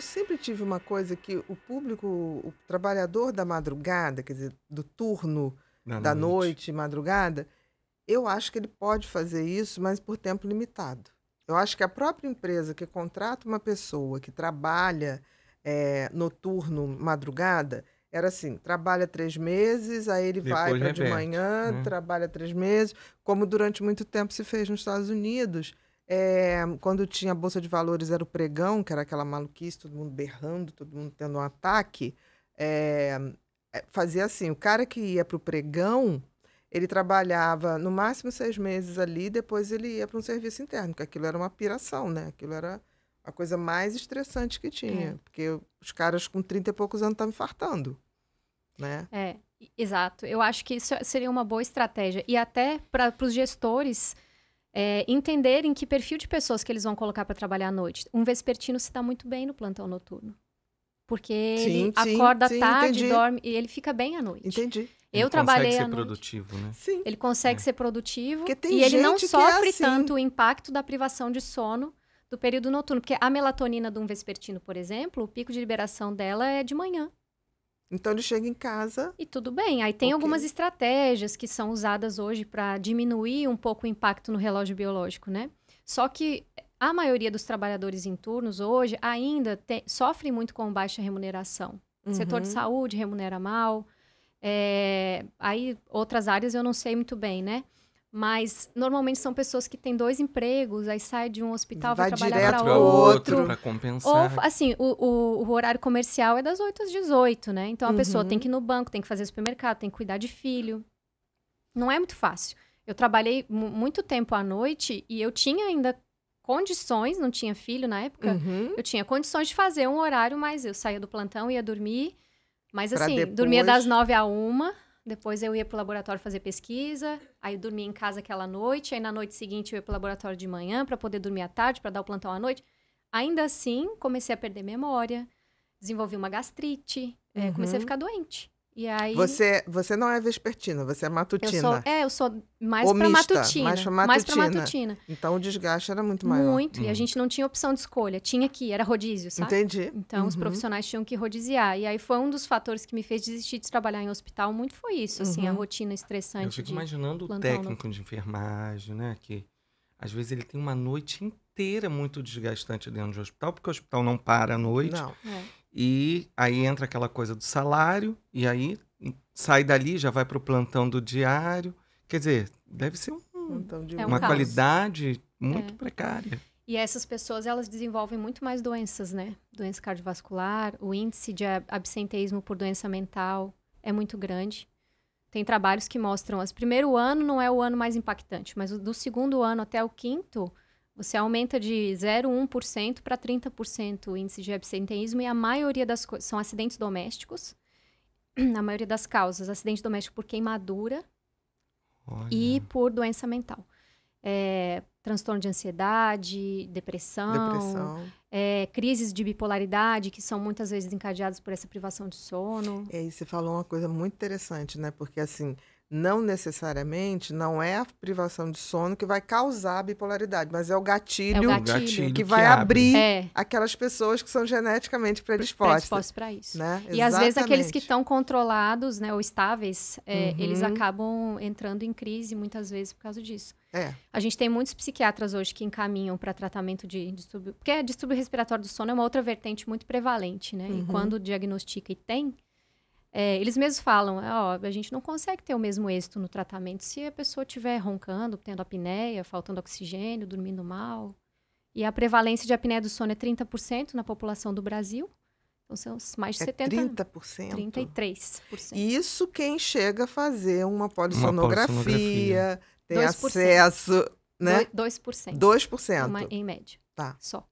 eu sempre tive uma coisa que o público, o trabalhador da madrugada, quer dizer, do turno da, da noite. noite, madrugada, eu acho que ele pode fazer isso, mas por tempo limitado. Eu acho que a própria empresa que contrata uma pessoa que trabalha é, noturno, madrugada, era assim: trabalha três meses, aí ele Depois vai para de manhã, hum. trabalha três meses, como durante muito tempo se fez nos Estados Unidos é, quando tinha a Bolsa de Valores, era o pregão, que era aquela maluquice, todo mundo berrando, todo mundo tendo um ataque. É, fazia assim, o cara que ia para o pregão, ele trabalhava no máximo seis meses ali, depois ele ia para um serviço interno, que aquilo era uma piração, né? Aquilo era a coisa mais estressante que tinha, é. porque os caras com 30 e poucos anos estavam infartando, né? É, exato. Eu acho que isso seria uma boa estratégia. E até para os gestores é, entenderem que perfil de pessoas que eles vão colocar para trabalhar à noite. Um vespertino se dá muito bem no plantão noturno. Porque sim, ele sim, acorda sim, tarde, entendi. dorme e ele fica bem à noite. Entendi. Eu ele trabalhei consegue ser produtivo, né? Sim. Ele consegue é. ser produtivo e ele não é sofre é assim. tanto o impacto da privação de sono do período noturno, porque a melatonina de um vespertino, por exemplo, o pico de liberação dela é de manhã. Então ele chega em casa. E tudo bem. Aí tem okay. algumas estratégias que são usadas hoje para diminuir um pouco o impacto no relógio biológico, né? Só que a maioria dos trabalhadores em turnos hoje ainda te, sofre muito com baixa remuneração. Uhum. Setor de saúde remunera mal. É, aí outras áreas eu não sei muito bem, né? Mas normalmente são pessoas que têm dois empregos, aí sai de um hospital, vai, vai trabalhar para outro. outro. Para compensar. Ou, assim, o, o, o, horário comercial é das 8 às 18, né? Então a uhum. pessoa tem que ir no banco, tem que fazer supermercado, tem que cuidar de filho. Não é muito fácil. Eu trabalhei muito tempo à noite e eu tinha ainda condições, não tinha filho na época, uhum. eu tinha condições de fazer um horário, mas eu saía do plantão, ia dormir. Mas pra assim, depois... dormia das 9 à 1 depois eu ia pro laboratório fazer pesquisa, aí eu dormia em casa aquela noite, aí na noite seguinte eu ia pro laboratório de manhã para poder dormir à tarde, para dar o plantão à noite. Ainda assim, comecei a perder memória, desenvolvi uma gastrite, é, uhum. comecei a ficar doente. E aí... Você, você não é vespertina, você é matutina. Eu sou, é, eu sou mais para pra matutina. Mais pra matutina. Mais pra matutina. Então o desgaste era muito maior. Muito, uhum. e a hum. gente não tinha opção de escolha. Tinha que, era rodízio, sabe? Entendi. Então uhum. os profissionais tinham que rodiziar. E aí foi um dos fatores que me fez desistir de trabalhar em hospital. Muito foi isso, assim, a uhum. rotina estressante. Eu fico imaginando o técnico no... de enfermagem, né? Que às vezes ele tem uma noite inteira muito desgastante dentro do hospital, porque o hospital não para à noite. Não. É. E aí entra aquela coisa do salário, e aí sai dali, já vai para o plantão do diário. Quer dizer, deve ser um, de... é um uma caos. qualidade muito é. precária. E essas pessoas, elas desenvolvem muito mais doenças, né? Doença cardiovascular, o índice de absenteísmo por doença mental é muito grande. Tem trabalhos que mostram, as primeiro ano não é o ano mais impactante, mas do segundo ano até o quinto, você aumenta de 0,1% para 30% o índice de absenteísmo e a maioria das coisas são acidentes domésticos. Na maioria das causas, acidente doméstico por queimadura Olha. e por doença mental. É, transtorno de ansiedade, depressão, depressão. É, crises de bipolaridade, que são muitas vezes encadeadas por essa privação de sono. É, e você falou uma coisa muito interessante, né? Porque, assim, não necessariamente não é a privação de sono que vai causar a bipolaridade, mas é o gatilho, é o gatilho, gatilho que, vai abrir é. aquelas pessoas que são geneticamente predispostas. Predispostas para isso. Né? E Exatamente. às vezes aqueles que estão controlados né, ou estáveis, é, uhum. eles acabam entrando em crise muitas vezes por causa disso. É. A gente tem muitos psiquiatras hoje que encaminham para tratamento de distúrbio. Porque é distúrbio respiratório do sono é uma outra vertente muito prevalente, né? Uhum. E quando diagnostica e tem, é, eles mesmos falam, é, ó, a gente não consegue ter o mesmo êxito no tratamento se a pessoa estiver roncando, tendo apneia, faltando oxigênio, dormindo mal. E a prevalência de apneia do sono é 30% na população do Brasil. Então são mais de é 70. 30%? 33%. Isso quem chega a fazer uma polissonografia, uma polissonografia. ter acesso, né? 2%. 2%. Uma, em média. Tá. Só.